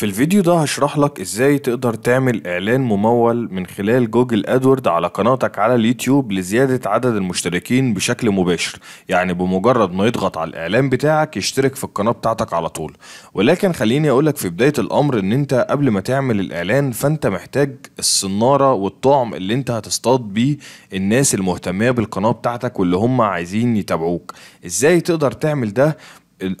في الفيديو ده هشرح لك ازاي تقدر تعمل اعلان ممول من خلال جوجل ادورد على قناتك على اليوتيوب لزيادة عدد المشتركين بشكل مباشر يعني بمجرد ما يضغط على الاعلان بتاعك يشترك في القناة بتاعتك على طول ولكن خليني اقولك في بداية الامر ان انت قبل ما تعمل الاعلان فانت محتاج الصنارة والطعم اللي انت هتصطاد بيه الناس المهتمية بالقناة بتاعتك واللي هم عايزين يتابعوك ازاي تقدر تعمل ده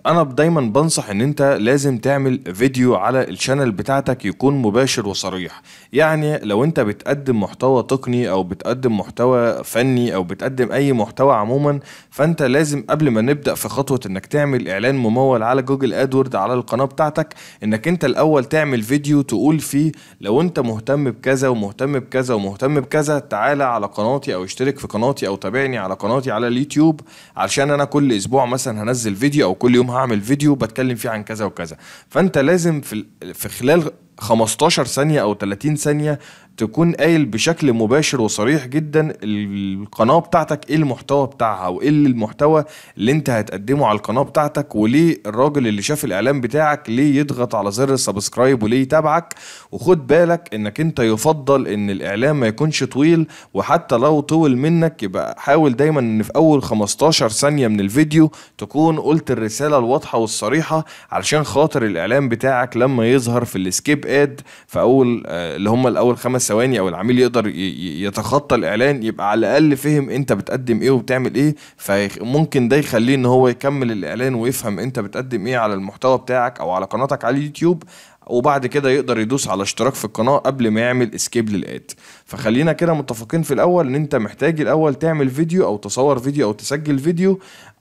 انا دايما بنصح ان انت لازم تعمل فيديو على الشانل بتاعتك يكون مباشر وصريح يعني لو انت بتقدم محتوى تقني او بتقدم محتوى فني او بتقدم اي محتوى عموما فانت لازم قبل ما نبدا في خطوه انك تعمل اعلان ممول على جوجل ادورد على القناه بتاعتك انك انت الاول تعمل فيديو تقول فيه لو انت مهتم بكذا ومهتم بكذا ومهتم بكذا تعالى على قناتي او اشترك في قناتي او تابعني على قناتي على اليوتيوب علشان انا كل اسبوع مثلا هنزل فيديو او كل كل يوم هعمل فيديو بتكلم فيه عن كذا وكذا فانت لازم في في خلال 15 ثانيه او 30 ثانيه تكون قايل بشكل مباشر وصريح جدا القناه بتاعتك ايه المحتوى بتاعها وايه المحتوى اللي انت هتقدمه على القناه بتاعتك وليه الراجل اللي شاف الاعلان بتاعك ليه يضغط على زر السبسكرايب وليه يتابعك وخد بالك انك انت يفضل ان الاعلان ما يكونش طويل وحتى لو طول منك يبقى حاول دايما ان في اول 15 ثانيه من الفيديو تكون قلت الرساله الواضحه والصريحه علشان خاطر الاعلان بتاعك لما يظهر في السكيب اد في اول آه، اللي هم الاول خمس ثواني او العميل يقدر يتخطى الاعلان يبقى على الاقل فهم انت بتقدم ايه وبتعمل ايه فممكن ده يخليه ان هو يكمل الاعلان ويفهم انت بتقدم ايه على المحتوى بتاعك او على قناتك على اليوتيوب وبعد كده يقدر يدوس على اشتراك في القناه قبل ما يعمل اسكيب للاد فخلينا كده متفقين في الاول ان انت محتاج الاول تعمل فيديو او تصور فيديو او تسجل فيديو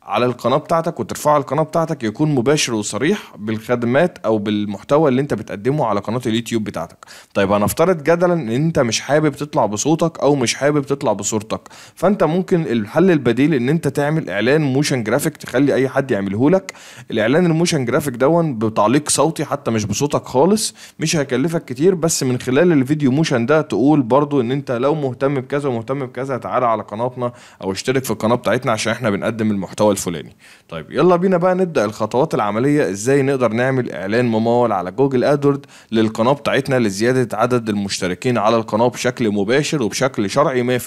على القناه بتاعتك وترفعه على القناه بتاعتك يكون مباشر وصريح بالخدمات او بالمحتوى اللي انت بتقدمه على قناه اليوتيوب بتاعتك طيب هنفترض جدلا ان انت مش حابب تطلع بصوتك او مش حابب تطلع بصورتك فانت ممكن الحل البديل ان انت تعمل اعلان موشن جرافيك تخلي اي حد يعمله لك الاعلان الموشن جرافيك دون بتعليق صوتي حتى مش بصوتك خالص مش هيكلفك كتير بس من خلال الفيديو موشن ده تقول برضو ان انت لو مهتم بكذا ومهتم بكذا تعالى على قناتنا او اشترك في القناه بتاعتنا عشان احنا بنقدم المحتوى الفلاني طيب يلا بينا بقى نبدا الخطوات العمليه ازاي نقدر نعمل اعلان ممول على جوجل ادورد للقناه بتاعتنا لزياده عدد المشتركين على القناه بشكل مباشر وبشكل شرعي 100%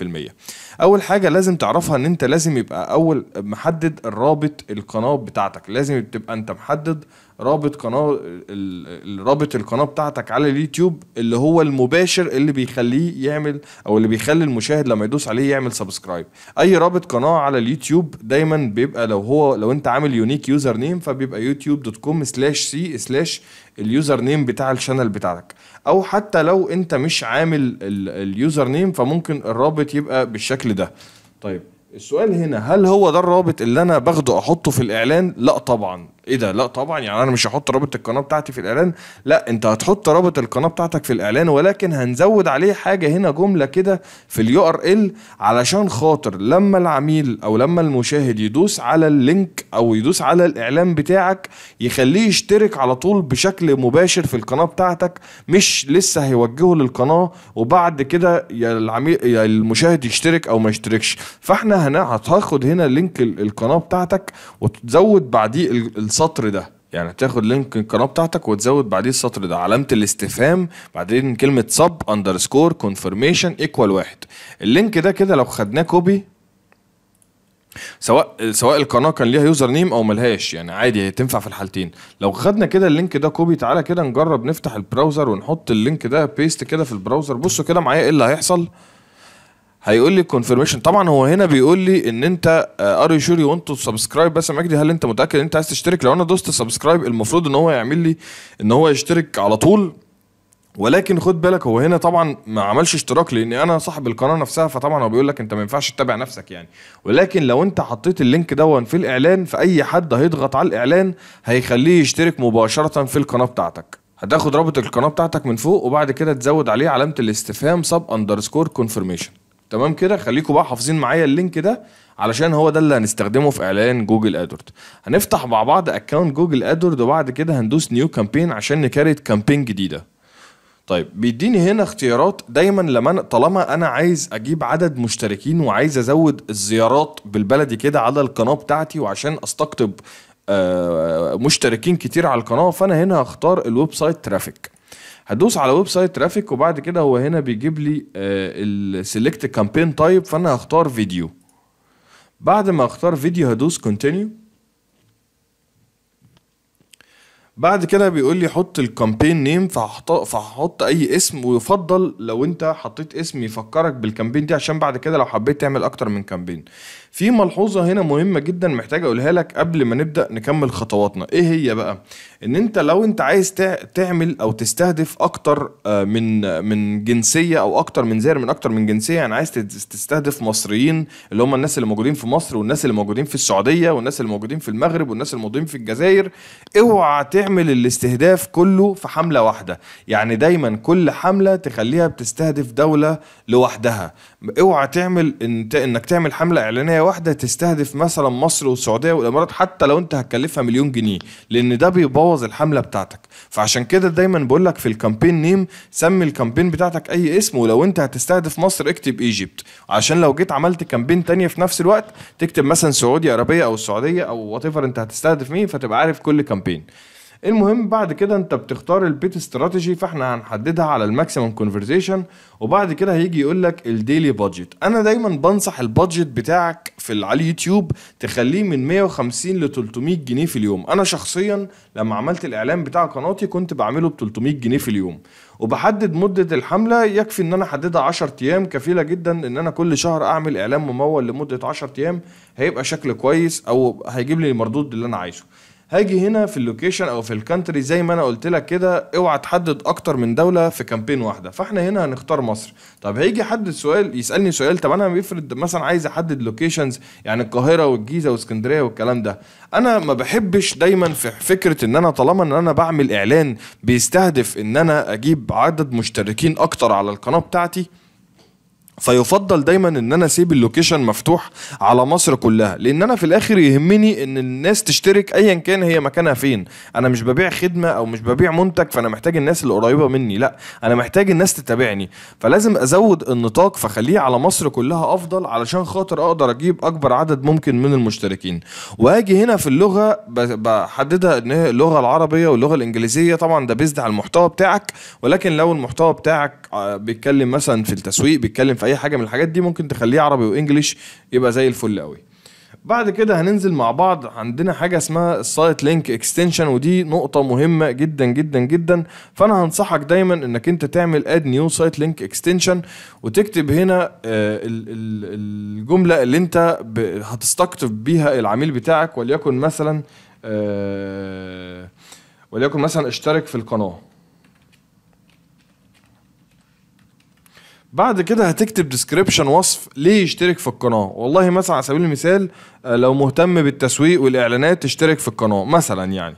اول حاجه لازم تعرفها ان انت لازم يبقى اول محدد الرابط القناه بتاعتك لازم تبقى انت محدد رابط قناه رابط القناه بتاعتك على اليوتيوب اللي هو المباشر اللي بيخليه يعمل او اللي بيخلي المشاهد لما يدوس عليه يعمل سبسكرايب اي رابط قناه على اليوتيوب دايما بيبقى لو هو لو انت عامل يونيك يوزر نيم فبيبقى يوتيوب دوت كوم سلاش سي سلاش اليوزر نيم بتاع الشانل بتاعتك او حتى لو انت مش عامل اليوزر نيم فممكن الرابط يبقى بالشكل ده طيب السؤال هنا هل هو ده الرابط اللي انا باخده احطه في الاعلان لا طبعا ايه ده لا طبعا يعني انا مش هحط رابط القناه بتاعتي في الاعلان لا انت هتحط رابط القناه بتاعتك في الاعلان ولكن هنزود عليه حاجه هنا جمله كده في اليو ار ال علشان خاطر لما العميل او لما المشاهد يدوس على اللينك او يدوس على الاعلان بتاعك يخليه يشترك على طول بشكل مباشر في القناه بتاعتك مش لسه هيوجهه للقناه وبعد كده يا العميل يا المشاهد يشترك او ما يشتركش فاحنا هنا هتاخد هنا لينك القناه بتاعتك وتزود بعديه السطر ده يعني تاخد لينك القناه بتاعتك وتزود بعديه السطر ده علامه الاستفهام بعدين كلمه سب اندرسكور كونفرميشن ايكوال واحد اللينك ده كده لو خدناه كوبي سواء سواء القناه كان ليها يوزر نيم او ملهاش يعني عادي هتنفع تنفع في الحالتين لو خدنا كده اللينك ده كوبي تعالى كده نجرب نفتح البراوزر ونحط اللينك ده بيست كده في البراوزر بصوا كده معايا ايه اللي هيحصل هيقول لي الكونفرميشن طبعا هو هنا بيقول لي ان انت ار شور يو ونت تو سبسكرايب بس مجدي هل انت متاكد ان انت عايز تشترك لو انا دوست سبسكرايب المفروض ان هو يعمل لي ان هو يشترك على طول ولكن خد بالك هو هنا طبعا ما عملش اشتراك لان انا صاحب القناه نفسها فطبعا هو بيقول لك انت ما ينفعش تتابع نفسك يعني ولكن لو انت حطيت اللينك ده في الاعلان فاي حد هيضغط على الاعلان هيخليه يشترك مباشره في القناه بتاعتك هتاخد رابط القناه بتاعتك من فوق وبعد كده تزود عليه علامه الاستفهام سب اندرسكور كونفرميشن تمام كده خليكم بقى حافظين معايا اللينك ده علشان هو ده اللي هنستخدمه في اعلان جوجل ادورد هنفتح مع بعض اكونت جوجل ادورد وبعد كده هندوس نيو كامبين عشان نكريت كامبين جديده طيب بيديني هنا اختيارات دايما لما أنا طالما انا عايز اجيب عدد مشتركين وعايز ازود الزيارات بالبلدي كده على القناه بتاعتي وعشان استقطب آه، مشتركين كتير على القناه فانا هنا هختار الويب سايت ترافيك هدوس على ويب سايت ترافيك وبعد كده هو هنا بيجيب لي السيلكت كامبين تايب فانا هختار فيديو بعد ما اختار فيديو هدوس كونتينيو بعد كده بيقول لي حط الكامبين نيم فهحط اي اسم ويفضل لو انت حطيت اسم يفكرك بالكامبين دي عشان بعد كده لو حبيت تعمل اكتر من كامبين في ملحوظه هنا مهمه جدا محتاج اقولها لك قبل ما نبدا نكمل خطواتنا ايه هي بقى ان انت لو انت عايز تعمل او تستهدف اكتر آه، من من جنسيه او اكتر من زائر من اكتر من جنسيه يعني عايز تستهدف مصريين اللي هم الناس اللي موجودين في مصر والناس اللي موجودين في السعوديه والناس اللي موجودين في المغرب والناس اللي موجودين في الجزائر اوعى تعمل الاستهداف كله في حملة واحدة يعني دايما كل حملة تخليها بتستهدف دولة لوحدها اوعى تعمل انت انك تعمل حملة اعلانية واحدة تستهدف مثلا مصر والسعودية والامارات حتى لو انت هتكلفها مليون جنيه لان ده بيبوظ الحملة بتاعتك فعشان كده دايما بقول لك في الكامبين نيم سمي الكامبين بتاعتك اي اسم ولو انت هتستهدف مصر اكتب ايجيبت عشان لو جيت عملت كامبين تانية في نفس الوقت تكتب مثلا سعودي عربية او السعودية او وات انت هتستهدف مين فتبقى عارف كل كامبين المهم بعد كده انت بتختار البيت استراتيجي فاحنا هنحددها على الماكسيمم كونفرزيشن وبعد كده هيجي يقول لك الديلي بادجت انا دايما بنصح البادجت بتاعك في على اليوتيوب تخليه من 150 ل 300 جنيه في اليوم انا شخصيا لما عملت الاعلان بتاع قناتي كنت بعمله ب 300 جنيه في اليوم وبحدد مدة الحملة يكفي ان انا احددها 10 ايام كفيلة جدا ان انا كل شهر اعمل اعلان ممول لمدة 10 ايام هيبقى شكل كويس او هيجيب لي المردود اللي انا عايزه هاجي هنا في اللوكيشن او في الكانتري زي ما انا قلت لك كده اوعى تحدد اكتر من دوله في كامبين واحده فاحنا هنا هنختار مصر طب هيجي حد سؤال يسالني سؤال طب انا بيفرض مثلا عايز احدد لوكيشنز يعني القاهره والجيزه واسكندريه والكلام ده انا ما بحبش دايما في فكره ان انا طالما ان انا بعمل اعلان بيستهدف ان انا اجيب عدد مشتركين اكتر على القناه بتاعتي فيفضل دايما ان انا اسيب اللوكيشن مفتوح على مصر كلها لان انا في الاخر يهمني ان الناس تشترك ايا كان هي مكانها فين انا مش ببيع خدمه او مش ببيع منتج فانا محتاج الناس اللي قريبه مني لا انا محتاج الناس تتابعني فلازم ازود النطاق فخليه على مصر كلها افضل علشان خاطر اقدر اجيب اكبر عدد ممكن من المشتركين واجي هنا في اللغه بحددها ان هي اللغه العربيه واللغه الانجليزيه طبعا ده بيزد على المحتوى بتاعك ولكن لو المحتوى بتاعك آه، بيتكلم مثلا في التسويق بيتكلم في اي حاجه من الحاجات دي ممكن تخليه عربي وانجليش يبقى زي الفل قوي بعد كده هننزل مع بعض عندنا حاجه اسمها السايت لينك اكستنشن ودي نقطه مهمه جدا جدا جدا فانا هنصحك دايما انك انت تعمل اد نيو سايت لينك اكستنشن وتكتب هنا آه، الجمله اللي انت هتستقطب بيها العميل بتاعك وليكن مثلا آه، وليكن مثلا اشترك في القناه بعد كده هتكتب ديسكريبشن وصف ليه يشترك في القناه والله مثلا على سبيل المثال آه، لو مهتم بالتسويق والاعلانات تشترك في القناه مثلا يعني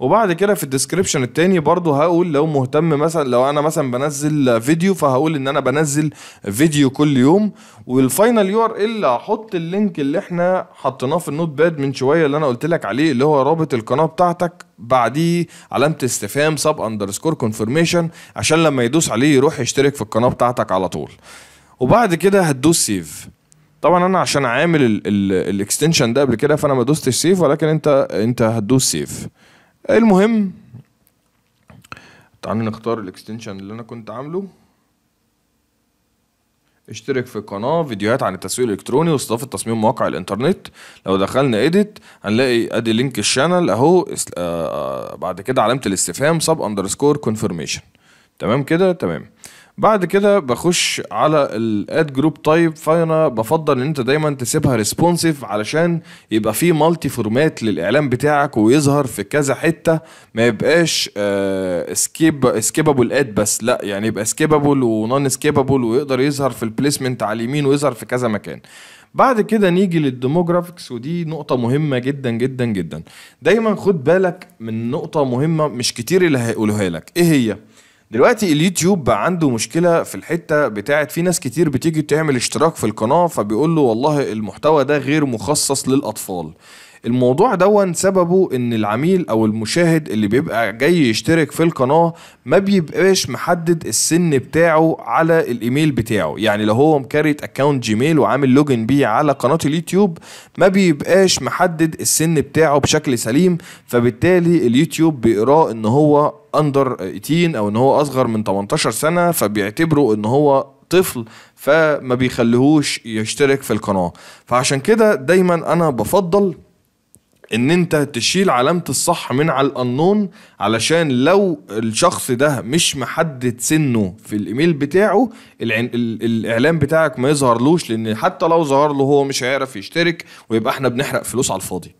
وبعد كده في الديسكربشن التاني برضو هقول لو مهتم مثلا لو انا مثلا بنزل فيديو فهقول ان انا بنزل فيديو كل يوم والفاينل يو ار ال هحط اللينك اللي احنا حطيناه في النوت باد من شويه اللي انا قلت لك عليه اللي هو رابط القناه بتاعتك بعديه علامة استفهام سب اندرسكور كونفرميشن عشان لما يدوس عليه يروح يشترك في القناة بتاعتك على طول وبعد كده هتدوس سيف طبعا انا عشان عامل الاكستنشن ده قبل كده فانا ما دوستش سيف ولكن انت انت هتدوس سيف المهم تعالوا نختار الاكستنشن اللي انا كنت عامله اشترك في القناة فيديوهات عن التسويق الإلكتروني واستضافة تصميم مواقع الإنترنت لو دخلنا إيديت هنلاقي أدي لينك الشانل أهو آه، آه، بعد كده علامة الاستفهام سب أندرسكور كونفرميشن تمام كده تمام بعد كده بخش على الاد جروب تايب فانا بفضل ان انت دايما تسيبها ريسبونسيف علشان يبقى في مالتي فورمات للاعلان بتاعك ويظهر في كذا حته ما يبقاش آه سكيب سكيبابل اد بس لا يعني يبقى سكيبابل ونون سكيبابل ويقدر يظهر في البليسمنت على اليمين ويظهر في كذا مكان بعد كده نيجي للديموجرافيكس ودي نقطة مهمة جدا جدا جدا دايما خد بالك من نقطة مهمة مش كتير اللي هيقولوها لك ايه هي؟ دلوقتي اليوتيوب بقى عنده مشكله في الحته بتاعت في ناس كتير بتيجي تعمل اشتراك في القناه فبيقول له والله المحتوى ده غير مخصص للاطفال الموضوع دون سببه ان العميل او المشاهد اللي بيبقى جاي يشترك في القناه ما بيبقاش محدد السن بتاعه على الايميل بتاعه يعني لو هو مكريت اكونت جيميل وعامل لوجن بيه على قناه اليوتيوب ما بيبقاش محدد السن بتاعه بشكل سليم فبالتالي اليوتيوب بيقراه ان هو اندر 18 او ان هو اصغر من 18 سنه فبيعتبره ان هو طفل فما بيخليهوش يشترك في القناه فعشان كده دايما انا بفضل ان انت تشيل علامه الصح من على الانون علشان لو الشخص ده مش محدد سنه في الايميل بتاعه العن... ال... الاعلان بتاعك ما يظهرلوش لان حتى لو ظهر له هو مش هيعرف يشترك ويبقى احنا بنحرق فلوس على الفاضي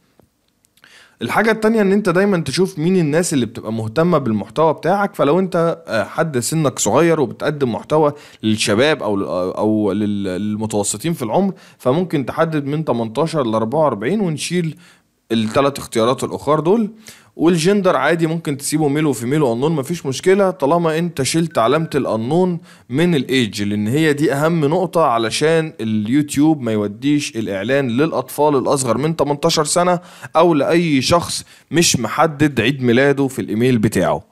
الحاجة التانية ان انت دايما تشوف مين الناس اللي بتبقى مهتمة بالمحتوى بتاعك فلو انت آه، حد سنك صغير وبتقدم محتوى للشباب او او للمتوسطين في العمر فممكن تحدد من 18 ل 44 ونشيل الثلاث اختيارات الاخر دول والجندر عادي ممكن تسيبه ميل ميل وانون مفيش مشكله طالما انت شلت علامه الانون من الايدج لان هي دي اهم نقطه علشان اليوتيوب ما يوديش الاعلان للاطفال الاصغر من 18 سنه او لاي شخص مش محدد عيد ميلاده في الايميل بتاعه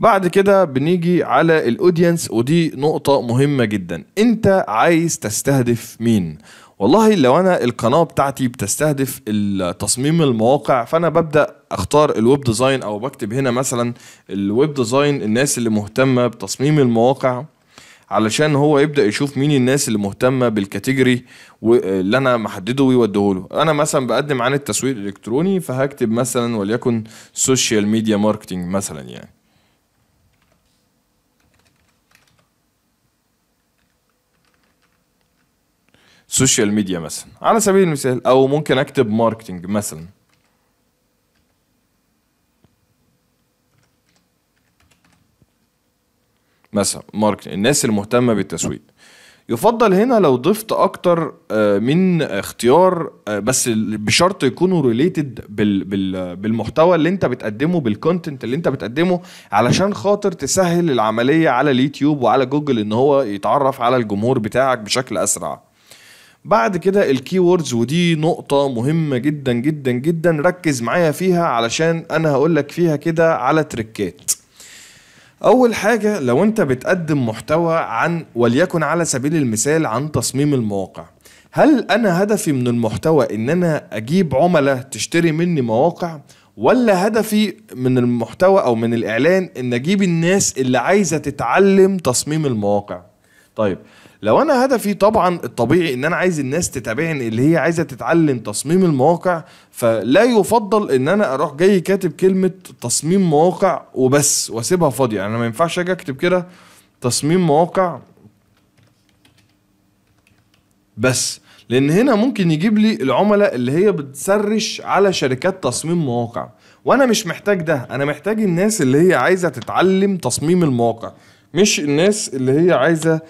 بعد كده بنيجي على الاودينس ودي نقطة مهمة جدا انت عايز تستهدف مين والله لو انا القناه بتاعتي بتستهدف تصميم المواقع فانا ببدا اختار الويب ديزاين او بكتب هنا مثلا الويب ديزاين الناس اللي مهتمه بتصميم المواقع علشان هو يبدا يشوف مين الناس اللي مهتمه بالكاتيجوري اللي انا محدده ويوديه له انا مثلا بقدم عن التسويق الالكتروني فهكتب مثلا وليكن سوشيال ميديا ماركتنج مثلا يعني سوشيال ميديا مثلا على سبيل المثال او ممكن اكتب ماركتنج مثلا مثلا ماركتنج الناس المهتمه بالتسويق يفضل هنا لو ضفت اكتر آه، من اختيار آه، بس بشرط يكونوا ريليتد بالمحتوى اللي انت بتقدمه بالكونتنت اللي انت بتقدمه علشان خاطر تسهل العمليه على اليوتيوب وعلى جوجل ان هو يتعرف على الجمهور بتاعك بشكل اسرع بعد كده الكي ووردز ودي نقطة مهمة جدا جدا جدا ركز معايا فيها علشان انا هقولك فيها كده على تريكات اول حاجة لو انت بتقدم محتوى عن وليكن على سبيل المثال عن تصميم المواقع هل انا هدفي من المحتوى ان انا اجيب عملاء تشتري مني مواقع ولا هدفي من المحتوى او من الاعلان ان اجيب الناس اللي عايزه تتعلم تصميم المواقع طيب لو انا هدفي طبعا الطبيعي ان انا عايز الناس تتابعني اللي هي عايزه تتعلم تصميم المواقع فلا يفضل ان انا اروح جاي كاتب كلمه تصميم مواقع وبس واسيبها فاضيه يعني انا ما ينفعش اجي اكتب كده تصميم مواقع بس لان هنا ممكن يجيب لي العملاء اللي هي بتسرش على شركات تصميم مواقع وانا مش محتاج ده انا محتاج الناس اللي هي عايزه تتعلم تصميم المواقع مش الناس اللي هي عايزه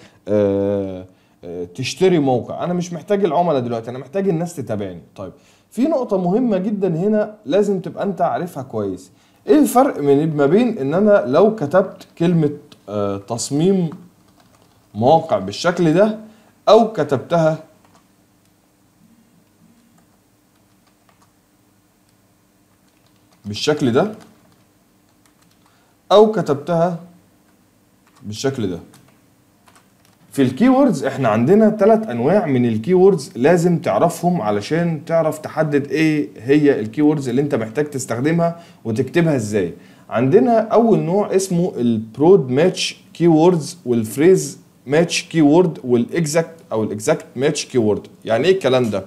تشتري موقع انا مش محتاج العملاء دلوقتي انا محتاج الناس تتابعني طيب في نقطه مهمه جدا هنا لازم تبقى انت عارفها كويس ايه الفرق من ما بين ان انا لو كتبت كلمه آه، تصميم مواقع بالشكل ده او كتبتها بالشكل ده او كتبتها بالشكل ده في الكي ووردز احنا عندنا ثلاث انواع من الكي ووردز لازم تعرفهم علشان تعرف تحدد ايه هي الكي ووردز اللي انت محتاج تستخدمها وتكتبها ازاي عندنا اول نوع اسمه البرود ماتش كي ووردز والفريز ماتش كي وورد والاكزاكت او الاكزاكت ماتش كي وورد يعني ايه الكلام ده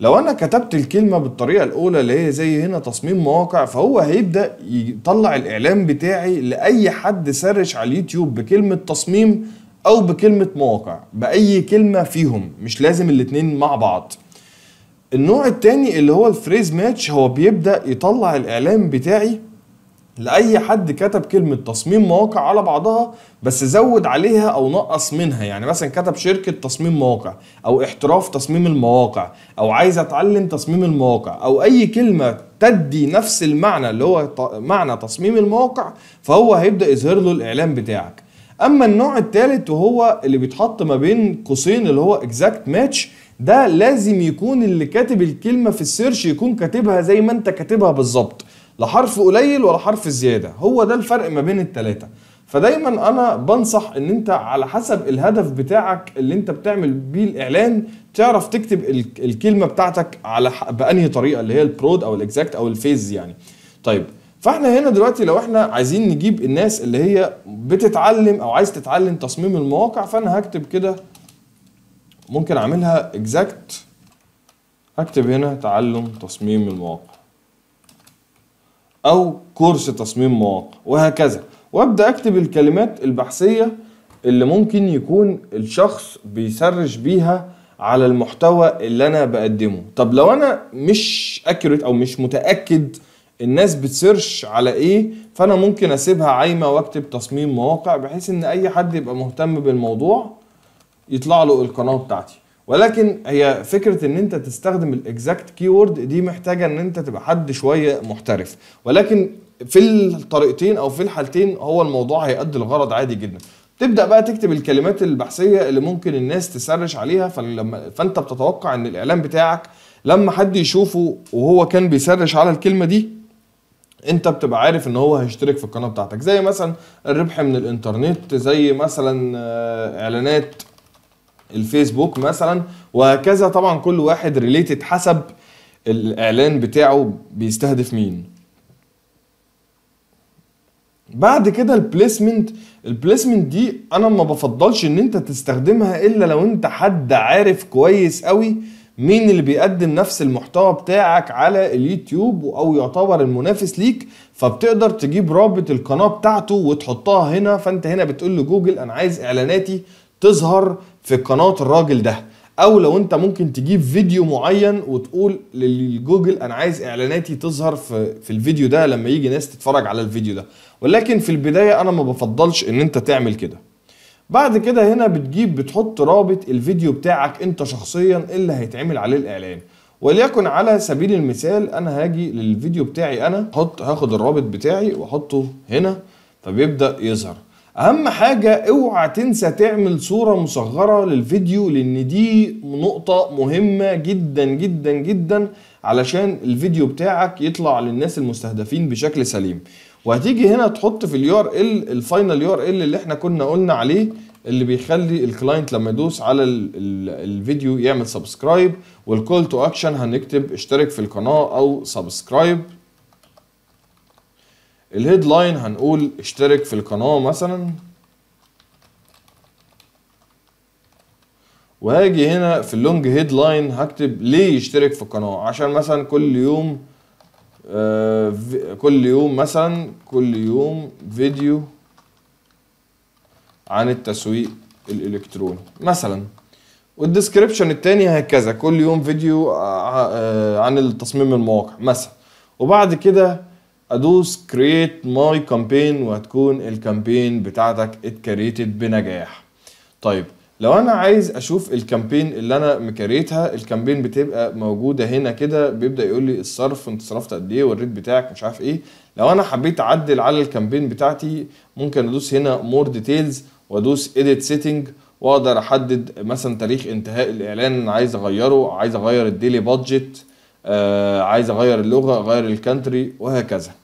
لو انا كتبت الكلمه بالطريقه الاولى اللي هي زي هنا تصميم مواقع فهو هيبدا يطلع الاعلان بتاعي لاي حد سرش على اليوتيوب بكلمه تصميم او بكلمه مواقع باي كلمه فيهم مش لازم الاتنين مع بعض النوع التاني اللي هو الفريز ماتش هو بيبدا يطلع الاعلان بتاعي لاي حد كتب كلمه تصميم مواقع على بعضها بس زود عليها او نقص منها يعني مثلا كتب شركه تصميم مواقع او احتراف تصميم المواقع او عايز اتعلم تصميم المواقع او اي كلمه تدي نفس المعنى اللي هو معنى تصميم المواقع فهو هيبدا يظهر له الاعلان بتاعك اما النوع الثالث وهو اللي بيتحط ما بين قوسين اللي هو اكزاكت ماتش ده لازم يكون اللي كاتب الكلمه في السيرش يكون كاتبها زي ما انت كاتبها بالظبط لا حرف قليل ولا حرف زياده هو ده الفرق ما بين الثلاثه فدايما انا بنصح ان انت على حسب الهدف بتاعك اللي انت بتعمل بيه الاعلان تعرف تكتب الكلمه بتاعتك على بانهي طريقه اللي هي البرود او الاكزاكت او الفيز يعني طيب فاحنا هنا دلوقتي لو احنا عايزين نجيب الناس اللي هي بتتعلم او عايز تتعلم تصميم المواقع فانا هكتب كده ممكن اعملها اكزاكت هكتب هنا تعلم تصميم المواقع او كورس تصميم مواقع وهكذا وابدا اكتب الكلمات البحثيه اللي ممكن يكون الشخص بيسرش بيها على المحتوى اللي انا بقدمه طب لو انا مش اكيوريت او مش متاكد الناس بتسيرش على ايه فانا ممكن اسيبها عايمه واكتب تصميم مواقع بحيث ان اي حد يبقى مهتم بالموضوع يطلع له القناه بتاعتي ولكن هي فكره ان انت تستخدم الاكزاكت كيورد دي محتاجه ان انت تبقى حد شويه محترف ولكن في الطريقتين او في الحالتين هو الموضوع هيأدي الغرض عادي جدا تبدا بقى تكتب الكلمات البحثيه اللي ممكن الناس تسرش عليها فلما فانت بتتوقع ان الاعلان بتاعك لما حد يشوفه وهو كان بيسرش على الكلمه دي انت بتبقى عارف ان هو هيشترك في القناه بتاعتك زي مثلا الربح من الانترنت زي مثلا آه، اعلانات الفيسبوك مثلا وهكذا طبعا كل واحد ريليتد حسب الاعلان بتاعه بيستهدف مين بعد كده البليسمنت البليسمنت دي انا ما بفضلش ان انت تستخدمها الا لو انت حد عارف كويس قوي مين اللي بيقدم نفس المحتوى بتاعك على اليوتيوب او يعتبر المنافس ليك فبتقدر تجيب رابط القناه بتاعته وتحطها هنا فانت هنا بتقول لجوجل انا عايز اعلاناتي تظهر في قناه الراجل ده او لو انت ممكن تجيب فيديو معين وتقول للجوجل انا عايز اعلاناتي تظهر في في الفيديو ده لما يجي ناس تتفرج على الفيديو ده ولكن في البدايه انا ما بفضلش ان انت تعمل كده بعد كده هنا بتجيب بتحط رابط الفيديو بتاعك انت شخصيا اللي هيتعمل عليه الاعلان وليكن على سبيل المثال انا هاجي للفيديو بتاعي انا حط هاخد الرابط بتاعي واحطه هنا فبيبدا يظهر اهم حاجة اوعى تنسى تعمل صورة مصغرة للفيديو لان دي نقطة مهمة جدا جدا جدا علشان الفيديو بتاعك يطلع للناس المستهدفين بشكل سليم وهتيجي هنا تحط في اليو ار ال الفاينل يو ار ال اللي احنا كنا قلنا عليه اللي بيخلي الكلاينت لما يدوس على ال ال الفيديو يعمل سبسكرايب والكول تو اكشن هنكتب اشترك في القناه او سبسكرايب الهيد لاين هنقول اشترك في القناه مثلا وهاجي هنا في اللونج هيد لاين هكتب ليه يشترك في القناه عشان مثلا كل يوم آه، كل يوم مثلا كل يوم فيديو عن التسويق الالكتروني مثلا والديسكريبشن التاني هكذا كل يوم فيديو آه، آه، عن تصميم المواقع مثلا وبعد كده ادوس كرييت ماي كامبين وهتكون الكامبين بتاعتك اتكريتد بنجاح طيب لو انا عايز اشوف الكامبين اللي انا مكريتها الكامبين بتبقى موجوده هنا كده بيبدا يقول لي الصرف انت صرفت قد ايه والريت بتاعك مش عارف ايه لو انا حبيت اعدل على الكامبين بتاعتي ممكن ادوس هنا مور ديتيلز وادوس اديت سيتنج واقدر احدد مثلا تاريخ انتهاء الاعلان انا عايز اغيره عايز اغير الديلي بادجت آه، عايز اغير اللغه اغير الكانتري وهكذا